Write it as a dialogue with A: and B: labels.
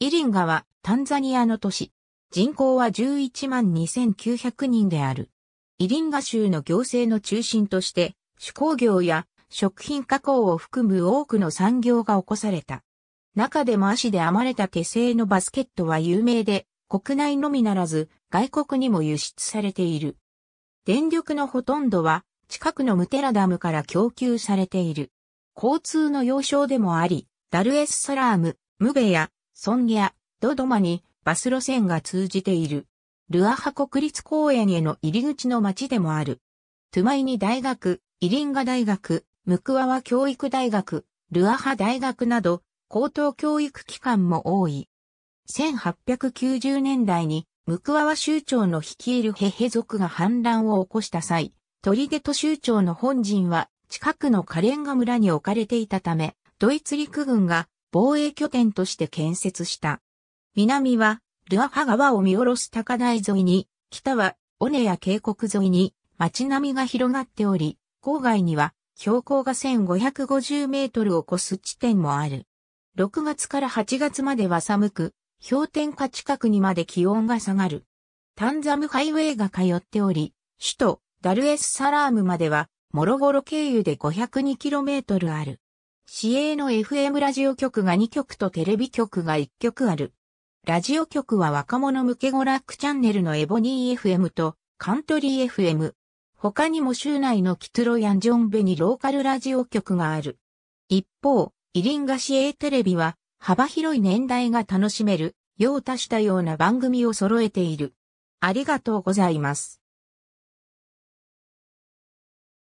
A: イリンガはタンザニアの都市。人口は11万2900人である。イリンガ州の行政の中心として、手工業や食品加工を含む多くの産業が起こされた。中でも足で編まれた手製のバスケットは有名で、国内のみならず外国にも輸出されている。電力のほとんどは近くのムテラダムから供給されている。交通の要衝でもあり、ダルエスサラーム、ムベやソンギア、ドドマにバス路線が通じている。ルアハ国立公園への入り口の町でもある。トゥマイニ大学、イリンガ大学、ムクワワ教育大学、ルアハ大学など、高等教育機関も多い。1890年代に、ムクワワ州長の率いるヘヘ族が反乱を起こした際、トリゲト州長の本陣は近くのカレンガ村に置かれていたため、ドイツ陸軍が防衛拠点として建設した。南は、ルアファ川を見下ろす高台沿いに、北は、尾根や渓谷沿いに、街並みが広がっており、郊外には、標高が1550メートルを超す地点もある。6月から8月までは寒く、氷点下近くにまで気温が下がる。タンザムハイウェイが通っており、首都ダルエスサラームまでは、モロゴロ経由で5 0 2トルある。市営の FM ラジオ局が2局とテレビ局が1局ある。ラジオ局は若者向け娯楽チャンネルのエボニー FM とカントリー FM。他にも州内のキトロやジョンベにローカルラジオ局がある。一方、イリンガ市営テレビは幅広い年代が楽しめる、用足したような番組を揃えている。ありがとうございます。